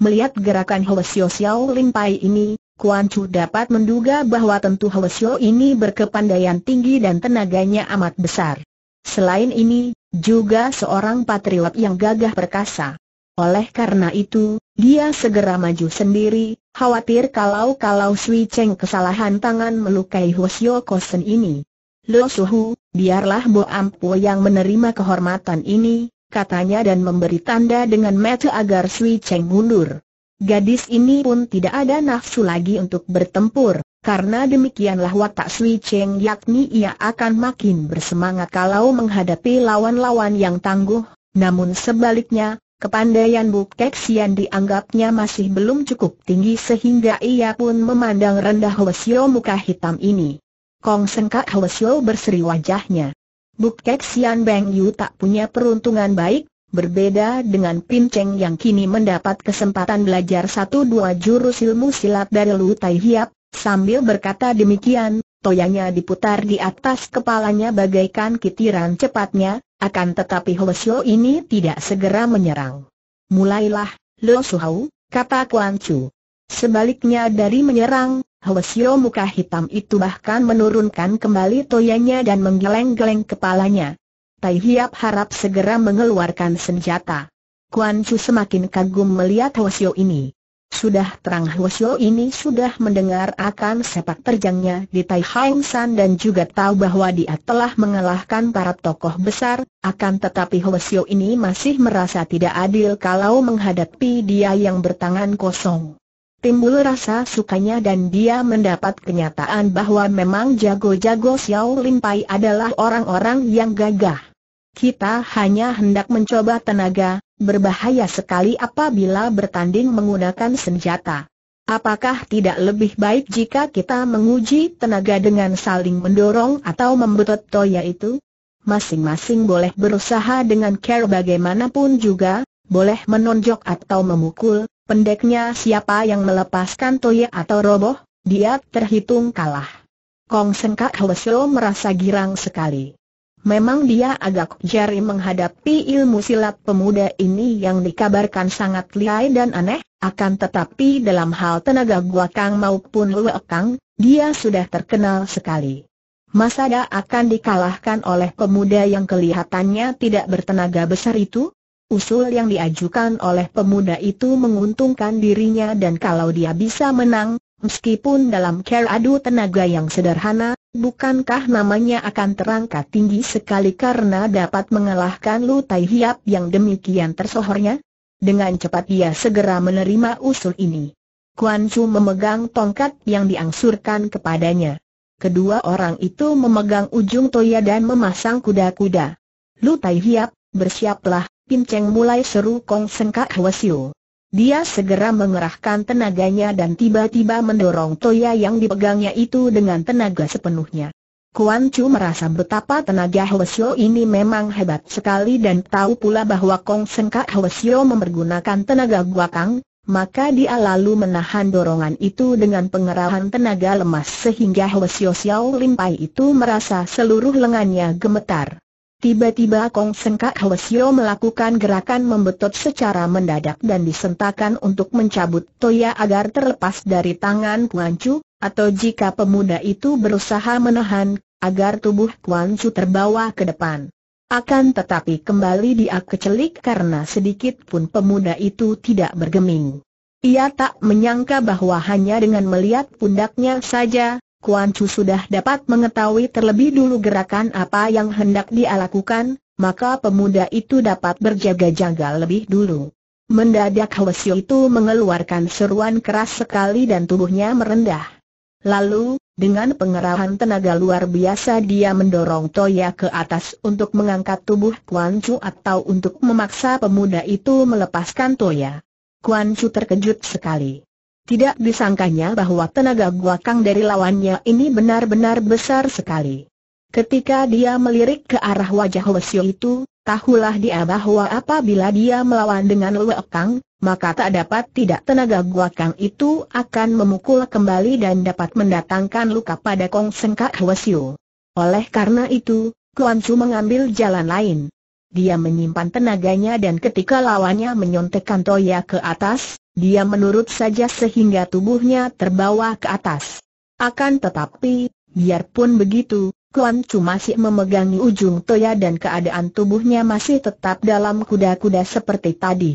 Melihat gerakan Hwasyo Xiao Limpai ini, Kuan Chu dapat menduga bahwa tentu Hwesyo ini berkepandaian tinggi dan tenaganya amat besar. Selain ini, juga seorang patriot yang gagah perkasa. Oleh karena itu, dia segera maju sendiri, khawatir kalau-kalau Sui Cheng kesalahan tangan melukai Hwesyo Kosen ini. Lo Suhu, biarlah Bo Ampo yang menerima kehormatan ini, katanya dan memberi tanda dengan mata agar Sui Cheng mundur. Gadis ini pun tidak ada nafsu lagi untuk bertempur, karena demikianlah watak Sui Cheng yakni ia akan makin bersemangat kalau menghadapi lawan-lawan yang tangguh, namun sebaliknya, kepandaian Bu Kek Sian dianggapnya masih belum cukup tinggi sehingga ia pun memandang rendah Hwasyo muka hitam ini. Kong sengkak Hwasyo berseri wajahnya. Bu Kek Sian Beng Yu tak punya peruntungan baik, Berbeda dengan Pinceng yang kini mendapat kesempatan belajar satu dua jurus ilmu silat dari Lu Tai Hiap, sambil berkata demikian, toyanya diputar di atas kepalanya bagaikan kitiran cepatnya, akan tetapi Hwasyo ini tidak segera menyerang. Mulailah, Su Suhau, kata Kuan Chu. Sebaliknya dari menyerang, Hwasyo muka hitam itu bahkan menurunkan kembali toyanya dan menggeleng-geleng kepalanya. Tai Hiap harap segera mengeluarkan senjata. Kuan Chu semakin kagum melihat Hwasyo ini. Sudah terang Hwasyo ini sudah mendengar akan sepak terjangnya di Tai Hang San dan juga tahu bahwa dia telah mengalahkan para tokoh besar, akan tetapi Hwasyo ini masih merasa tidak adil kalau menghadapi dia yang bertangan kosong. Timbul rasa sukanya dan dia mendapat kenyataan bahwa memang jago-jago Xiao Lin Pai adalah orang-orang yang gagah. Kita hanya hendak mencoba tenaga, berbahaya sekali apabila bertanding menggunakan senjata. Apakah tidak lebih baik jika kita menguji tenaga dengan saling mendorong atau membetot toya itu? Masing-masing boleh berusaha dengan care bagaimanapun juga, boleh menonjok atau memukul, pendeknya siapa yang melepaskan toya atau roboh, dia terhitung kalah. Kong Sengkak Hwesyo merasa girang sekali. Memang dia agak jari menghadapi ilmu silat pemuda ini yang dikabarkan sangat lihai dan aneh, akan tetapi dalam hal tenaga gua kang maupun kang, dia sudah terkenal sekali. Masada akan dikalahkan oleh pemuda yang kelihatannya tidak bertenaga besar itu? Usul yang diajukan oleh pemuda itu menguntungkan dirinya dan kalau dia bisa menang, Meskipun dalam care adu tenaga yang sederhana, bukankah namanya akan terangkat tinggi sekali karena dapat mengalahkan Lu Tai Hiap yang demikian tersohornya? Dengan cepat ia segera menerima usul ini. Kuan Chu memegang tongkat yang diangsurkan kepadanya. Kedua orang itu memegang ujung toya dan memasang kuda-kuda. Lu Tai Hiap, bersiaplah, Pinceng mulai seru Kong Sengkak Hwasyo. Dia segera mengerahkan tenaganya dan tiba-tiba mendorong Toya yang dipegangnya itu dengan tenaga sepenuhnya. Kuan Chu merasa betapa tenaga Hwasyo ini memang hebat sekali dan tahu pula bahwa Kong Sengkak Hwasyo mempergunakan tenaga gua kang, maka dia lalu menahan dorongan itu dengan pengerahan tenaga lemas sehingga Hwasyo Xiao Limpai itu merasa seluruh lengannya gemetar. Tiba-tiba Kong Sengkak Hwesyo melakukan gerakan membetot secara mendadak dan disentakan untuk mencabut Toya agar terlepas dari tangan Kuan Chu, atau jika pemuda itu berusaha menahan, agar tubuh Kuan Chu terbawa ke depan. Akan tetapi kembali dia kecelik karena sedikit pun pemuda itu tidak bergeming. Ia tak menyangka bahwa hanya dengan melihat pundaknya saja, Kuan Chu sudah dapat mengetahui terlebih dulu gerakan apa yang hendak dia lakukan, maka pemuda itu dapat berjaga-jaga lebih dulu. Mendadak Hwasyo itu mengeluarkan seruan keras sekali dan tubuhnya merendah. Lalu, dengan pengerahan tenaga luar biasa dia mendorong Toya ke atas untuk mengangkat tubuh Kuan Chu atau untuk memaksa pemuda itu melepaskan Toya. Kuan Chu terkejut sekali. Tidak disangkanya bahwa tenaga gua kang dari lawannya ini benar-benar besar sekali. Ketika dia melirik ke arah wajah Wesio itu, tahulah dia bahwa apabila dia melawan dengan Kang, maka tak dapat tidak tenaga gua kang itu akan memukul kembali dan dapat mendatangkan luka pada Kong Sengkak Wesio. Oleh karena itu, Kuan Chu mengambil jalan lain. Dia menyimpan tenaganya dan ketika lawannya menyontekkan toya ke atas, dia menurut saja sehingga tubuhnya terbawa ke atas. Akan tetapi, biarpun begitu, Kuan Chu masih memegangi ujung toya dan keadaan tubuhnya masih tetap dalam kuda-kuda seperti tadi.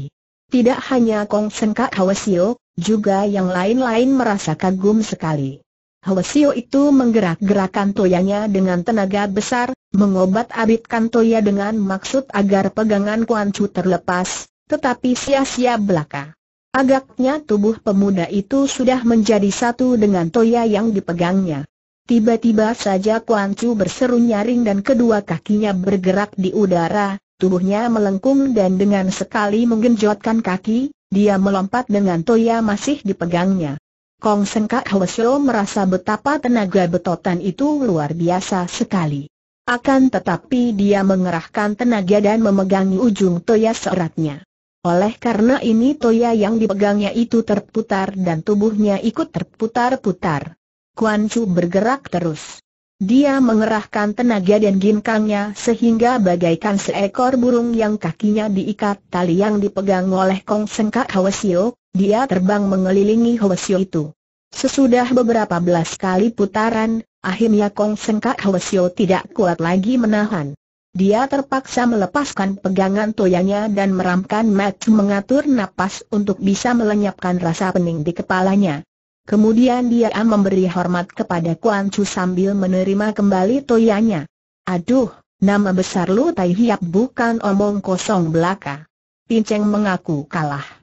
Tidak hanya Kong Sengka Hwasio, juga yang lain-lain merasa kagum sekali. Hwasio itu menggerak-gerakkan toyanya dengan tenaga besar, mengobat-abitkan toya dengan maksud agar pegangan Kuan Chu terlepas, tetapi sia-sia belaka. Agaknya tubuh pemuda itu sudah menjadi satu dengan toya yang dipegangnya. Tiba-tiba saja Kuan Chu berseru nyaring dan kedua kakinya bergerak di udara, tubuhnya melengkung dan dengan sekali menggenjotkan kaki, dia melompat dengan toya masih dipegangnya. Kong Sengkak Hwesyo merasa betapa tenaga betotan itu luar biasa sekali. Akan tetapi dia mengerahkan tenaga dan memegangi ujung toya seratnya. Oleh karena ini toya yang dipegangnya itu terputar dan tubuhnya ikut terputar-putar. Kuan Chu bergerak terus. Dia mengerahkan tenaga dan ginkangnya sehingga bagaikan seekor burung yang kakinya diikat tali yang dipegang oleh Kong Sengka Hwasio, dia terbang mengelilingi Hwasio itu. Sesudah beberapa belas kali putaran, akhirnya Kong Sengka Hwasio tidak kuat lagi menahan. Dia terpaksa melepaskan pegangan toyanya dan meramkan mata mengatur napas untuk bisa melenyapkan rasa pening di kepalanya. Kemudian dia memberi hormat kepada Kuan Chu sambil menerima kembali toyanya. Aduh, nama besar Lu Tai Hiap bukan omong kosong belaka. Pinceng mengaku kalah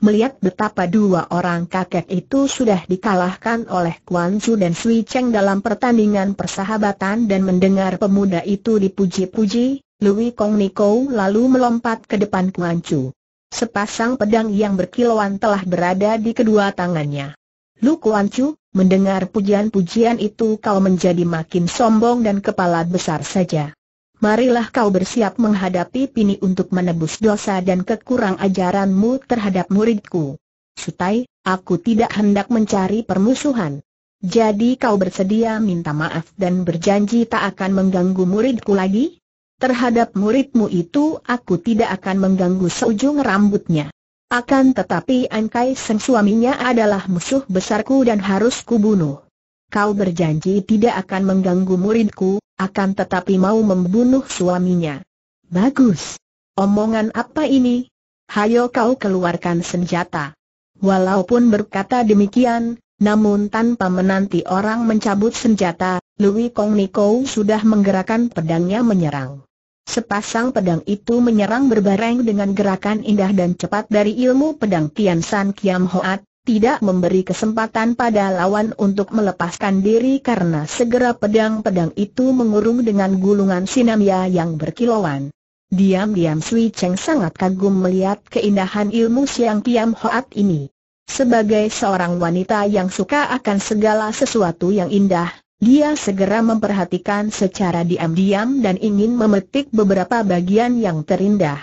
melihat betapa dua orang kakek itu sudah dikalahkan oleh Kuan Chu dan Sui Cheng dalam pertandingan persahabatan dan mendengar pemuda itu dipuji-puji, Lui Kong Niko lalu melompat ke depan Kuan Chu. Sepasang pedang yang berkilauan telah berada di kedua tangannya. Lu Kuan Chu, mendengar pujian-pujian itu kau menjadi makin sombong dan kepala besar saja. Marilah kau bersiap menghadapi Pini untuk menebus dosa dan kekurang ajaranmu terhadap muridku. Sutai, aku tidak hendak mencari permusuhan. Jadi kau bersedia minta maaf dan berjanji tak akan mengganggu muridku lagi? Terhadap muridmu itu aku tidak akan mengganggu seujung rambutnya. Akan tetapi Angkai Seng suaminya adalah musuh besarku dan harus kubunuh kau berjanji tidak akan mengganggu muridku, akan tetapi mau membunuh suaminya. Bagus. Omongan apa ini? Hayo kau keluarkan senjata. Walaupun berkata demikian, namun tanpa menanti orang mencabut senjata, Louis Kong Niko sudah menggerakkan pedangnya menyerang. Sepasang pedang itu menyerang berbareng dengan gerakan indah dan cepat dari ilmu pedang Tian San Kiam Hoat, tidak memberi kesempatan pada lawan untuk melepaskan diri karena segera pedang-pedang itu mengurung dengan gulungan sinamia yang berkilauan. Diam-diam Sui Cheng sangat kagum melihat keindahan ilmu Siang Piam Hoat ini. Sebagai seorang wanita yang suka akan segala sesuatu yang indah, dia segera memperhatikan secara diam-diam dan ingin memetik beberapa bagian yang terindah.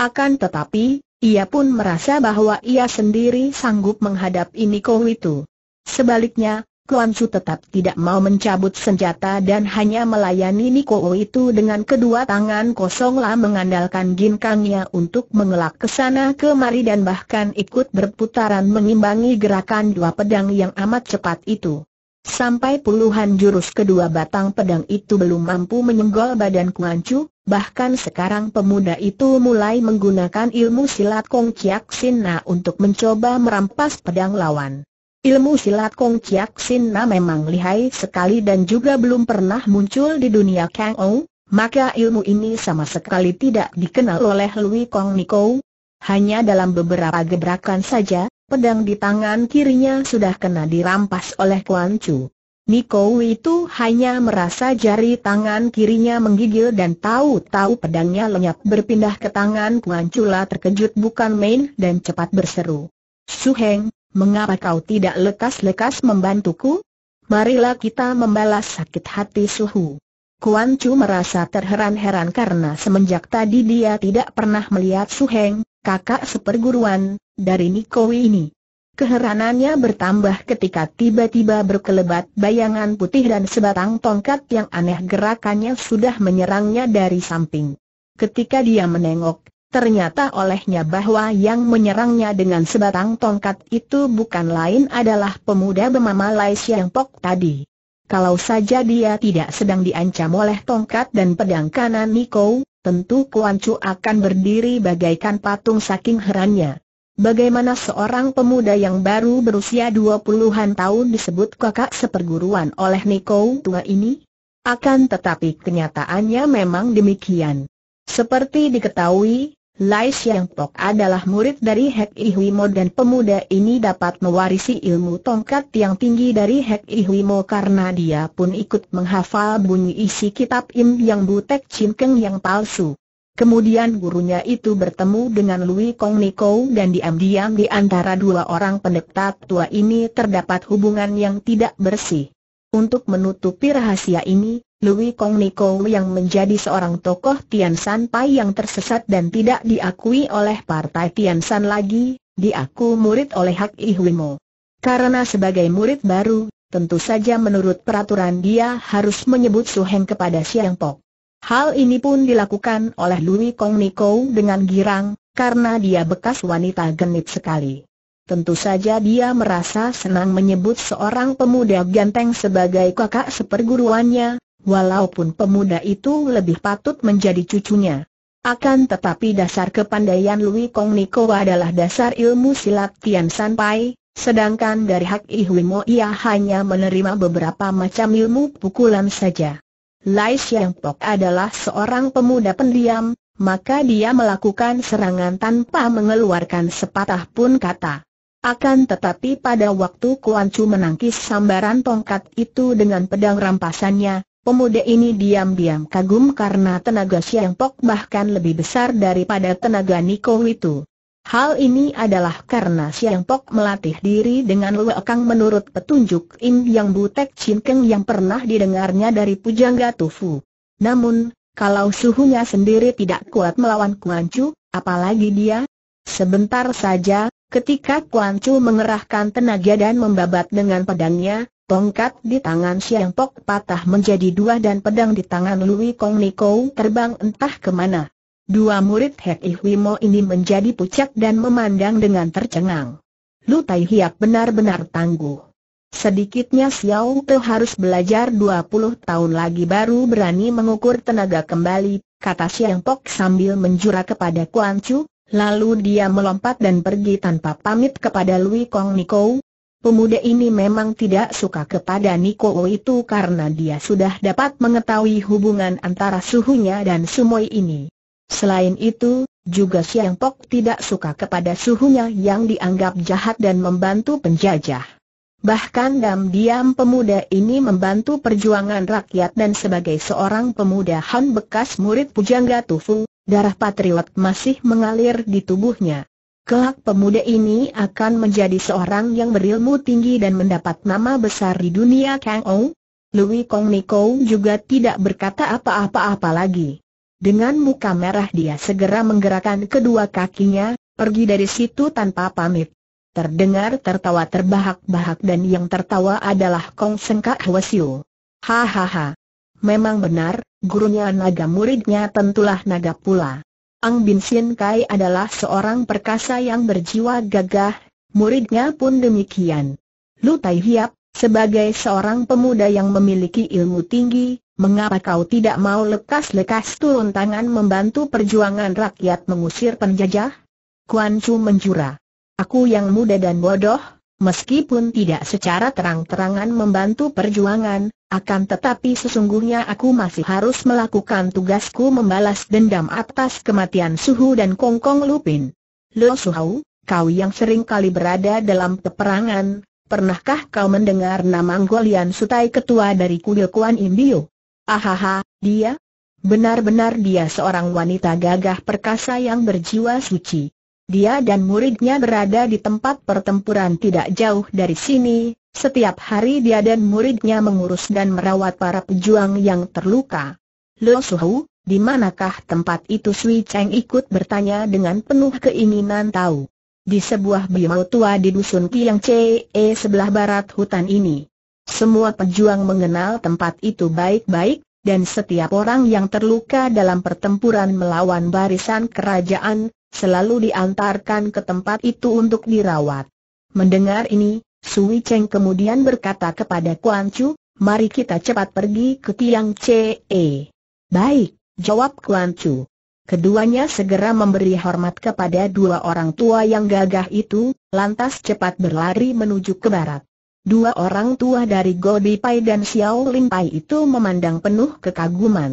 Akan tetapi, ia pun merasa bahwa ia sendiri sanggup menghadapi Niko itu. Sebaliknya, Kuan Su tetap tidak mau mencabut senjata dan hanya melayani Niko itu dengan kedua tangan kosonglah mengandalkan ginkangnya untuk mengelak ke sana kemari dan bahkan ikut berputaran mengimbangi gerakan dua pedang yang amat cepat itu. Sampai puluhan jurus kedua batang pedang itu belum mampu menyenggol badan Kuan Chu, bahkan sekarang pemuda itu mulai menggunakan ilmu silat Kong Chiak Sin untuk mencoba merampas pedang lawan. Ilmu silat Kong Chiak Sin memang lihai sekali dan juga belum pernah muncul di dunia Kang Ou, maka ilmu ini sama sekali tidak dikenal oleh Louis Kong Nikou. Hanya dalam beberapa gebrakan saja, pedang di tangan kirinya sudah kena dirampas oleh Kuan Chu. Niko itu hanya merasa jari tangan kirinya menggigil dan tahu-tahu pedangnya lenyap berpindah ke tangan Kuan Chula terkejut bukan main dan cepat berseru. Suheng, mengapa kau tidak lekas-lekas membantuku? Marilah kita membalas sakit hati Suhu. Kuan Chu merasa terheran-heran karena semenjak tadi dia tidak pernah melihat Suheng, kakak seperguruan, dari Niko ini. Keheranannya bertambah ketika tiba-tiba berkelebat bayangan putih dan sebatang tongkat yang aneh gerakannya sudah menyerangnya dari samping. Ketika dia menengok, ternyata olehnya bahwa yang menyerangnya dengan sebatang tongkat itu bukan lain adalah pemuda bernama Lai Siang Pok tadi. Kalau saja dia tidak sedang diancam oleh tongkat dan pedang kanan Niko, tentu Kuan Chu akan berdiri bagaikan patung saking herannya. Bagaimana seorang pemuda yang baru berusia dua puluhan tahun disebut kakak seperguruan oleh Niko tua ini? Akan tetapi kenyataannya memang demikian. Seperti diketahui, Lai Xiang Pok adalah murid dari Hek Mo dan pemuda ini dapat mewarisi ilmu tongkat yang tinggi dari Hek Mo karena dia pun ikut menghafal bunyi isi kitab Im Yang Butek Chin yang palsu. Kemudian gurunya itu bertemu dengan Lui Kong Niko dan diam-diam di antara dua orang pendekta tua ini terdapat hubungan yang tidak bersih. Untuk menutupi rahasia ini, Lui Kong Niko yang menjadi seorang tokoh Tian San Pai yang tersesat dan tidak diakui oleh partai Tian San lagi, diaku murid oleh Hak Ihwimo. Karena sebagai murid baru, tentu saja menurut peraturan dia harus menyebut Su Heng kepada Siang Pok. Hal ini pun dilakukan oleh Louis Kong Niko dengan girang, karena dia bekas wanita genit sekali. Tentu saja dia merasa senang menyebut seorang pemuda ganteng sebagai kakak seperguruannya, walaupun pemuda itu lebih patut menjadi cucunya. Akan tetapi dasar kepandaian Louis Kong Niko adalah dasar ilmu silat Tian San Pai, sedangkan dari Hak Ihui Mo ia hanya menerima beberapa macam ilmu pukulan saja. Lai Xiang Pok adalah seorang pemuda pendiam, maka dia melakukan serangan tanpa mengeluarkan sepatah pun kata. Akan tetapi pada waktu Kuan Chu menangkis sambaran tongkat itu dengan pedang rampasannya, pemuda ini diam-diam kagum karena tenaga Xiang Pok bahkan lebih besar daripada tenaga Niko itu. Hal ini adalah karena Siang Pok melatih diri dengan Lue Kang menurut petunjuk Im Yang Butek Chin Keng yang pernah didengarnya dari Pujangga Tufu. Namun, kalau suhunya sendiri tidak kuat melawan Kuan Chu, apalagi dia? Sebentar saja, ketika Kuan Chu mengerahkan tenaga dan membabat dengan pedangnya, tongkat di tangan Siang Pok patah menjadi dua dan pedang di tangan Lui Kong Nikou terbang entah kemana. Dua murid Hek Ihwimo ini menjadi pucat dan memandang dengan tercengang. Lu Tai Hiap benar-benar tangguh. Sedikitnya Xiao Te harus belajar 20 tahun lagi baru berani mengukur tenaga kembali, kata Xiang Pok sambil menjura kepada Kuan Chu, lalu dia melompat dan pergi tanpa pamit kepada Lui Kong Niko. Pemuda ini memang tidak suka kepada Niko itu karena dia sudah dapat mengetahui hubungan antara suhunya dan Sumoi ini. Selain itu, juga Siang Pok tidak suka kepada suhunya yang dianggap jahat dan membantu penjajah. Bahkan diam-diam pemuda ini membantu perjuangan rakyat dan sebagai seorang pemuda Han bekas murid Pujangga Tufu, darah patriot masih mengalir di tubuhnya. Kelak pemuda ini akan menjadi seorang yang berilmu tinggi dan mendapat nama besar di dunia Kang Ou. Louis Kong Nikou juga tidak berkata apa-apa-apa lagi. Dengan muka merah dia segera menggerakkan kedua kakinya, pergi dari situ tanpa pamit. Terdengar tertawa terbahak-bahak dan yang tertawa adalah Kong Sengka Hwasyu. Hahaha. Memang benar, gurunya naga muridnya tentulah naga pula. Ang Bin Sien Kai adalah seorang perkasa yang berjiwa gagah, muridnya pun demikian. Lu Tai Hiap, sebagai seorang pemuda yang memiliki ilmu tinggi, Mengapa kau tidak mau lekas-lekas turun tangan membantu perjuangan rakyat mengusir penjajah? Kuan Chu menjura. Aku yang muda dan bodoh, meskipun tidak secara terang-terangan membantu perjuangan, akan tetapi sesungguhnya aku masih harus melakukan tugasku membalas dendam atas kematian Suhu dan Kongkong Lupin. Lo Suhu, kau yang sering kali berada dalam peperangan, pernahkah kau mendengar nama Golian Sutai ketua dari kuil Kuan Indio? Ahaha, dia? Benar-benar dia seorang wanita gagah perkasa yang berjiwa suci. Dia dan muridnya berada di tempat pertempuran tidak jauh dari sini, setiap hari dia dan muridnya mengurus dan merawat para pejuang yang terluka. Lo Suhu, di manakah tempat itu Sui Cheng ikut bertanya dengan penuh keinginan tahu. Di sebuah biau tua di dusun Kiang Che, sebelah barat hutan ini. Semua pejuang mengenal tempat itu baik-baik, dan setiap orang yang terluka dalam pertempuran melawan barisan kerajaan, selalu diantarkan ke tempat itu untuk dirawat. Mendengar ini, Sui Cheng kemudian berkata kepada Kuan Chu, mari kita cepat pergi ke Tiang Ce. Baik, jawab Kuan Chu. Keduanya segera memberi hormat kepada dua orang tua yang gagah itu, lantas cepat berlari menuju ke barat. Dua orang tua dari Godi Pai dan Xiao Lin Pai itu memandang penuh kekaguman.